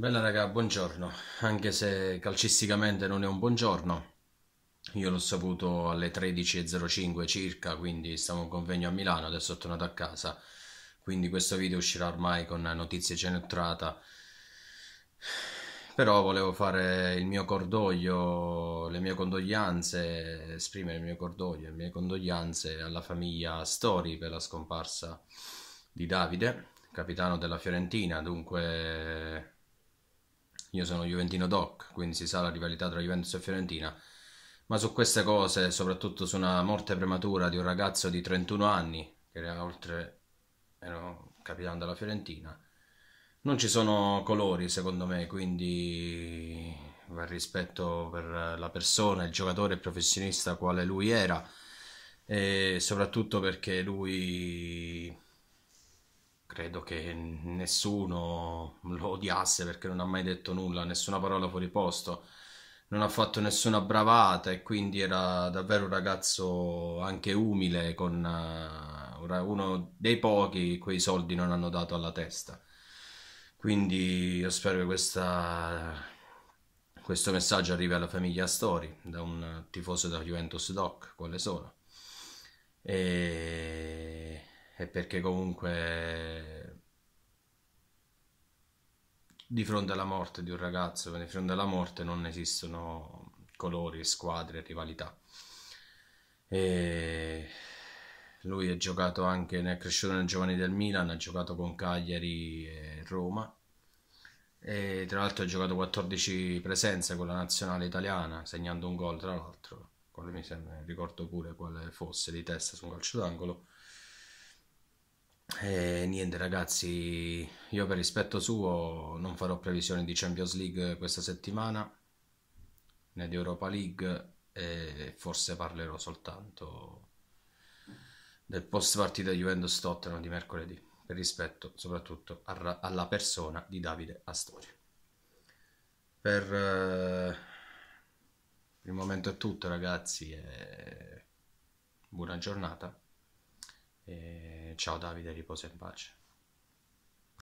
Bella raga, buongiorno, anche se calcisticamente non è un buongiorno, io l'ho saputo alle 13.05 circa, quindi stavo in convegno a Milano, adesso sono tornato a casa, quindi questo video uscirà ormai con notizie centrata, però volevo fare il mio cordoglio, le mie condoglianze, esprimere il mio cordoglio, le mie condoglianze alla famiglia Stori per la scomparsa di Davide, capitano della Fiorentina, dunque io sono Juventino Doc, quindi si sa la rivalità tra Juventus e Fiorentina, ma su queste cose, soprattutto su una morte prematura di un ragazzo di 31 anni, che era oltre era capitano della Fiorentina, non ci sono colori secondo me, quindi va rispetto per la persona, il giocatore, il professionista quale lui era e soprattutto perché lui credo che nessuno lo odiasse perché non ha mai detto nulla, nessuna parola fuori posto, non ha fatto nessuna bravata e quindi era davvero un ragazzo anche umile, con eh, uno dei pochi quei soldi non hanno dato alla testa. Quindi io spero che questa, questo messaggio arrivi alla famiglia Story da un tifoso da Juventus Doc, quale sono. E, e perché comunque di fronte alla morte di un ragazzo, di fronte alla morte non esistono colori, squadre, rivalità. E lui è giocato anche, è cresciuto nel Giovani del Milan, ha giocato con Cagliari e Roma. E tra l'altro ha giocato 14 presenze con la nazionale italiana, segnando un gol tra l'altro, quale mi sembra, ricordo pure quale fosse di testa su un calcio d'angolo. E niente ragazzi, io per rispetto suo non farò previsioni di Champions League questa settimana, né di Europa League e forse parlerò soltanto del post partita Juventus Tottenham di mercoledì, per rispetto soprattutto alla persona di Davide Astoria. Per, eh, per il momento è tutto ragazzi, e buona giornata. E ciao Davide, riposa in pace.